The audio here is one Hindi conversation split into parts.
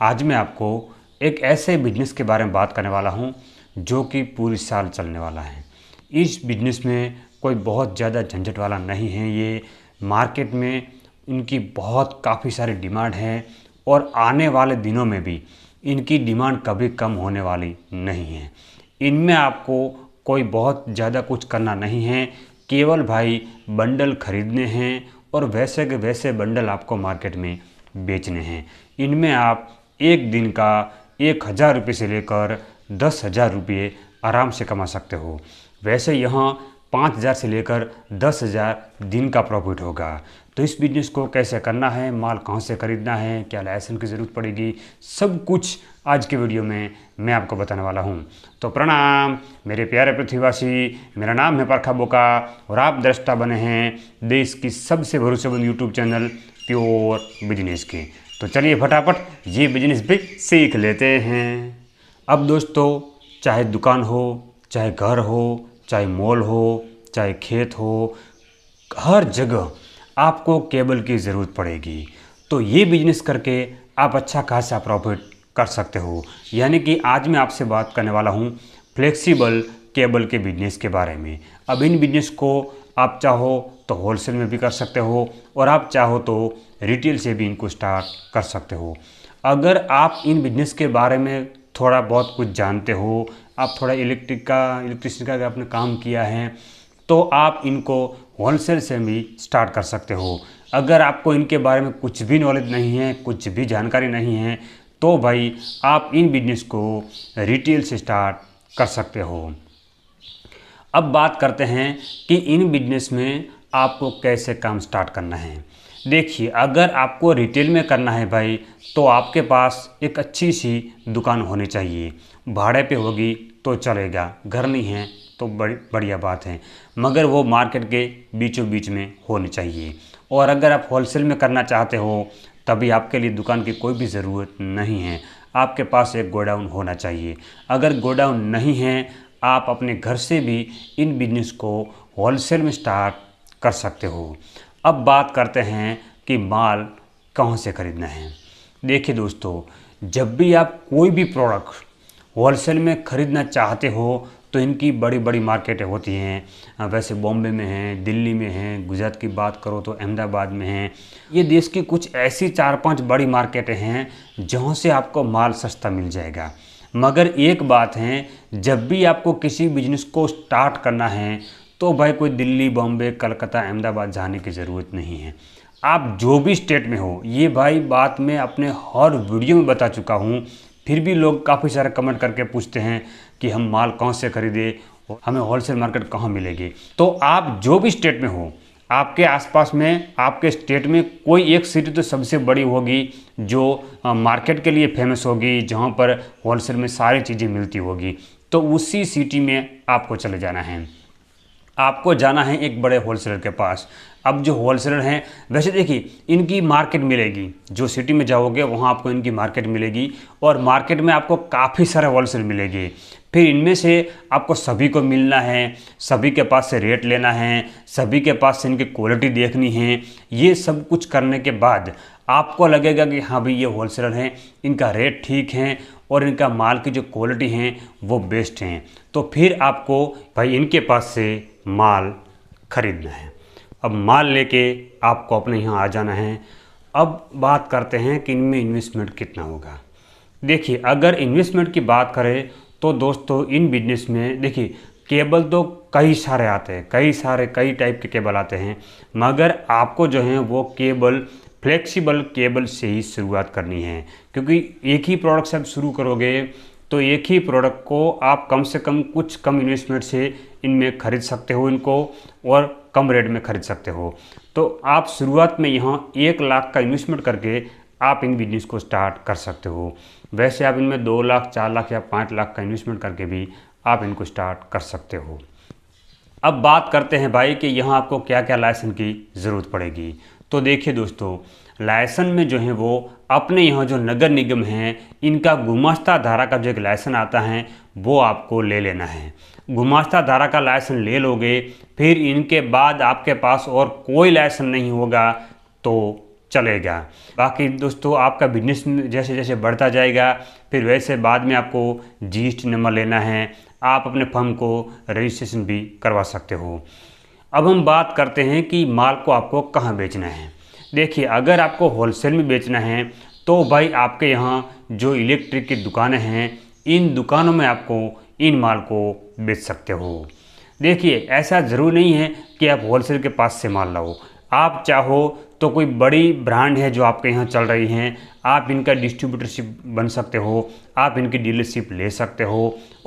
आज मैं आपको एक ऐसे बिजनेस के बारे में बात करने वाला हूँ जो कि पूरी साल चलने वाला है इस बिजनेस में कोई बहुत ज़्यादा झंझट वाला नहीं है ये मार्केट में इनकी बहुत काफ़ी सारी डिमांड है और आने वाले दिनों में भी इनकी डिमांड कभी कम होने वाली नहीं है इनमें आपको कोई बहुत ज़्यादा कुछ करना नहीं है केवल भाई बंडल खरीदने हैं और वैसे के वैसे बंडल आपको मार्केट में बेचने हैं इनमें आप एक दिन का एक हज़ार रुपये से लेकर दस हज़ार रुपये आराम से कमा सकते हो वैसे यहाँ पाँच हज़ार से लेकर दस हज़ार दिन का प्रॉफिट होगा तो इस बिजनेस को कैसे करना है माल कहाँ से ख़रीदना है क्या लाइसेंस की ज़रूरत पड़ेगी सब कुछ आज के वीडियो में मैं आपको बताने वाला हूँ तो प्रणाम मेरे प्यारे पृथ्वीवासी मेरा नाम है परखा बोका और आप दृष्टा बने हैं देश की सबसे भरोसेमंद यूट्यूब चैनल प्योर बिजनेस के तो चलिए फटाफट ये बिजनेस भी सीख लेते हैं अब दोस्तों चाहे दुकान हो चाहे घर हो चाहे मॉल हो चाहे खेत हो हर जगह आपको केबल की ज़रूरत पड़ेगी तो ये बिजनेस करके आप अच्छा खासा प्रॉफिट कर सकते हो यानी कि आज मैं आपसे बात करने वाला हूँ फ्लेक्सिबल केबल के बिजनेस के बारे में अब इन बिजनेस को आप चाहो तो होलसेल में भी कर सकते हो और आप चाहो तो रिटेल से भी इनको स्टार्ट कर सकते हो अगर आप इन बिजनेस के बारे में थोड़ा बहुत कुछ जानते हो आप थोड़ा इलेक्ट्रिक का इलेक्ट्रिशियन का आपने काम किया है तो आप इनको होलसेल से भी स्टार्ट कर सकते हो अगर आपको इनके बारे में कुछ भी नॉलेज नहीं है कुछ भी जानकारी नहीं है तो भाई आप इन बिजनेस को रिटेल से स्टार्ट कर सकते हो अब बात करते हैं कि इन बिजनेस में आपको कैसे काम स्टार्ट करना है देखिए अगर आपको रिटेल में करना है भाई तो आपके पास एक अच्छी सी दुकान होनी चाहिए भाड़े पे होगी तो चलेगा घर नहीं है तो बड़ी बढ़िया बात है मगर वो मार्केट के बीचों बीच में होनी चाहिए और अगर आप होलसेल में करना चाहते हो तभी आपके लिए दुकान की कोई भी ज़रूरत नहीं है आपके पास एक गोडाउन होना चाहिए अगर गोडाउन नहीं है आप अपने घर से भी इन बिजनेस को होलसेल में स्टार्ट कर सकते हो अब बात करते हैं कि माल कहाँ से ख़रीदना है देखिए दोस्तों जब भी आप कोई भी प्रोडक्ट होलसेल में ख़रीदना चाहते हो तो इनकी बड़ी बड़ी मार्केटें होती हैं हाँ, वैसे बॉम्बे में हैं दिल्ली में हैं गुजरात की बात करो तो अहमदाबाद में हैं ये देश की कुछ ऐसी चार पांच बड़ी मार्केटें हैं जहाँ से आपको माल सस्ता मिल जाएगा मगर एक बात है जब भी आपको किसी बिजनेस को स्टार्ट करना है तो भाई कोई दिल्ली बॉम्बे कलकत्ता अहमदाबाद जाने की ज़रूरत नहीं है आप जो भी स्टेट में हो ये भाई बात मैं अपने हर वीडियो में बता चुका हूँ फिर भी लोग काफ़ी सारे कमेंट करके पूछते हैं कि हम माल कहाँ से खरीदें हमें होलसेल मार्केट कहाँ मिलेगी तो आप जो भी स्टेट में हो आपके आसपास में आपके स्टेट में कोई एक सिटी तो सबसे बड़ी होगी जो मार्केट के लिए फेमस होगी जहाँ पर होलसेल में सारी चीज़ें मिलती होगी तो उसी सिटी में आपको चले जाना है आपको जाना है एक बड़े होलसेलर के पास अब जो होलसेलर हैं वैसे देखिए इनकी मार्केट मिलेगी जो सिटी में जाओगे वहाँ आपको इनकी मार्केट मिलेगी और मार्केट में आपको काफ़ी सारे होलसेल मिलेंगे फिर इनमें से आपको सभी को मिलना है सभी के पास से रेट लेना है सभी के पास से इनकी क्वालिटी देखनी है ये सब कुछ करने के बाद आपको लगेगा कि हाँ भाई ये होलसेलर हैं इनका रेट ठीक है और इनका माल की जो क्वालिटी है वो बेस्ट हैं तो फिर आपको भाई इनके पास से माल ख़रीदना है अब माल लेके आपको अपने यहाँ आ जाना है अब बात करते हैं कि इनमें इन्वेस्टमेंट कितना होगा देखिए अगर इन्वेस्टमेंट की बात करें तो दोस्तों इन बिजनेस में देखिए केबल तो कई सारे आते हैं कई सारे कई टाइप के केबल आते हैं मगर आपको जो है वो केबल फ्लेक्सिबल केबल से ही शुरुआत करनी है क्योंकि एक ही प्रोडक्ट से आप शुरू करोगे तो एक ही प्रोडक्ट को आप कम से कम कुछ कम इन्वेस्टमेंट से इनमें खरीद सकते हो इनको और कम रेट में खरीद सकते हो तो आप शुरुआत में यहाँ एक लाख का इन्वेस्टमेंट करके आप इन बिजनेस को स्टार्ट कर सकते हो वैसे आप इनमें दो लाख चार लाख या पाँच लाख का इन्वेस्टमेंट करके भी आप इनको स्टार्ट कर सकते हो अब बात करते हैं भाई कि यहाँ आपको क्या क्या लाइसेंस की ज़रूरत पड़ेगी तो देखिए दोस्तों लाइसन में जो है वो अपने यहाँ जो नगर निगम हैं इनका गुमास्ता धारा का जो एक लाइसेंस आता है वो आपको ले लेना है गुमास्ता धारा का लाइसेंस ले लोगे फिर इनके बाद आपके पास और कोई लाइसेंस नहीं होगा तो चलेगा बाकी दोस्तों आपका बिजनेस जैसे जैसे बढ़ता जाएगा फिर वैसे बाद में आपको टी नंबर लेना है आप अपने फर्म को रजिस्ट्रेशन भी करवा सकते हो अब हम बात करते हैं कि माल को आपको कहाँ बेचना है देखिए अगर आपको होलसेल में बेचना है तो भाई आपके यहाँ जो इलेक्ट्रिक की दुकानें हैं इन दुकानों में आपको इन माल को बेच सकते हो देखिए ऐसा ज़रूर नहीं है कि आप होलसेल के पास से माल लाओ आप चाहो तो कोई बड़ी ब्रांड है जो आपके यहाँ चल रही हैं आप इनका डिस्ट्रीब्यूटरशिप बन सकते हो आप इनकी डीलरशिप ले सकते हो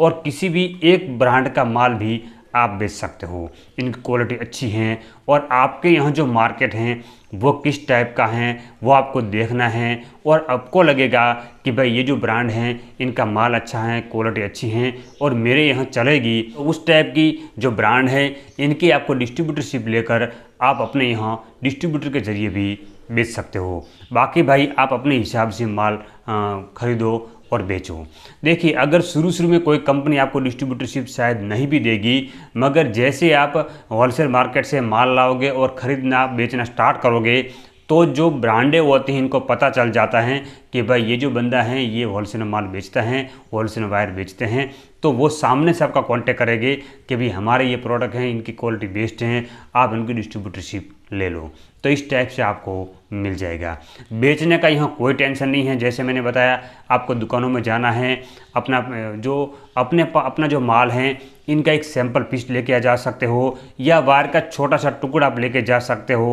और किसी भी एक ब्रांड का माल भी आप बेच सकते हो इनकी क्वालिटी अच्छी है और आपके यहाँ जो मार्केट हैं वो किस टाइप का हैं वो आपको देखना है और आपको लगेगा कि भाई ये जो ब्रांड हैं इनका माल अच्छा है क्वालिटी अच्छी है और मेरे यहाँ चलेगी तो उस टाइप की जो ब्रांड है इनकी आपको डिस्ट्रीब्यूटरशिप लेकर आप अपने यहाँ डिस्ट्रीब्यूटर के ज़रिए भी बेच सकते हो बाकी भाई आप अपने हिसाब से माल ख़रीदो और बेचो देखिए अगर शुरू शुरू में कोई कंपनी आपको डिस्ट्रीब्यूटरशिप शायद नहीं भी देगी मगर जैसे आप होलसेल मार्केट से माल लाओगे और ख़रीदना बेचना स्टार्ट करोगे तो जो ब्रांडे होते हैं इनको पता चल जाता है कि भाई ये जो बंदा है ये होलसेल माल बेचता है होलसेल वायर बेचते हैं तो वो सामने से आपका कांटेक्ट करेंगे कि भाई हमारे ये प्रोडक्ट हैं इनकी क्वालिटी बेस्ट हैं आप इनकी डिस्ट्रीब्यूटरशिप ले लो तो इस टाइप से आपको मिल जाएगा बेचने का यहाँ कोई टेंशन नहीं है जैसे मैंने बताया आपको दुकानों में जाना है अपना जो अपने अपना जो माल है इनका एक सैंपल पीस लेके जा सकते हो या वायर का छोटा सा टुकड़ा आप लेके जा सकते हो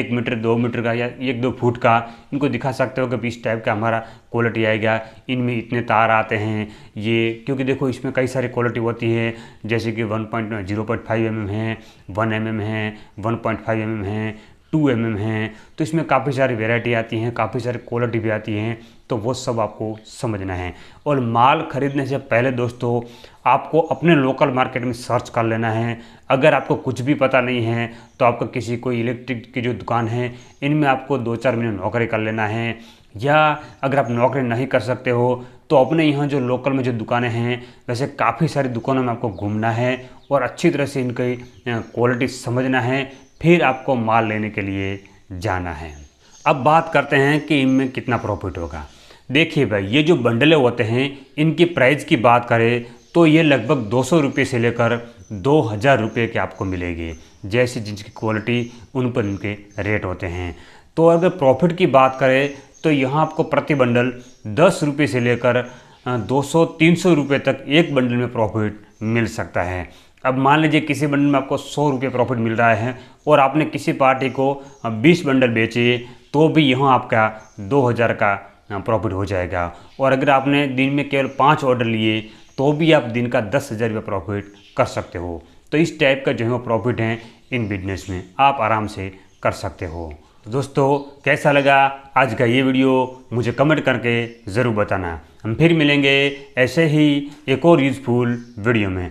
एक मीटर दो मीटर का या एक दो फुट का इनको दिखा सकते हो कि इस टाइप का हमारा क्वालिटी आएगा इनमें इतने तार आते हैं ये क्योंकि देखो इसमें कई सारी क्वालिटी होती है जैसे कि one point zero point five M M है वन एम एम है one point five M M है टू एम mm है तो इसमें काफ़ी सारी वेराइटी आती हैं काफ़ी सारी क्वालिटी भी आती हैं तो वो सब आपको समझना है और माल खरीदने से पहले दोस्तों आपको अपने लोकल मार्केट में सर्च कर लेना है अगर आपको कुछ भी पता नहीं है तो आपका किसी कोई इलेक्ट्रिक की जो दुकान है इनमें आपको दो चार महीने नौकरी कर लेना है या अगर आप नौकरी नहीं कर सकते हो तो अपने यहाँ जो लोकल में जो दुकानें हैं वैसे काफ़ी सारी दुकानों में आपको घूमना है और अच्छी तरह से इनकी क्वालिटी समझना है फिर आपको माल लेने के लिए जाना है अब बात करते हैं कि इनमें कितना प्रॉफिट होगा देखिए भाई ये जो बंडले होते हैं इनकी प्राइस की बात करें तो ये लगभग दो सौ रुपये से लेकर दो हज़ार रुपये के आपको मिलेंगे जैसे जिनकी क्वालिटी उन पर उनके रेट होते हैं तो अगर प्रॉफिट की बात करें तो यहाँ आपको प्रति बंडल दस रुपये से लेकर दो सौ तीन सौ रुपये तक एक बंडल में प्रॉफिट मिल सकता है अब मान लीजिए किसी बंडल में आपको सौ रुपये प्रॉफिट मिल रहा है और आपने किसी पार्टी को बीस बंडल बेचे तो भी यहाँ आपका दो हज़ार का प्रॉफिट हो जाएगा और अगर आपने दिन में केवल पाँच ऑर्डर लिए तो भी आप दिन का दस हज़ार रुपये प्रॉफिट कर सकते हो तो इस टाइप का जो है वो प्रॉफिट हैं इन बिजनेस में आप आराम से कर सकते हो तो दोस्तों कैसा लगा आज का ये वीडियो मुझे कमेंट करके ज़रूर बताना हम फिर मिलेंगे ऐसे ही एक और यूज़फुल वीडियो में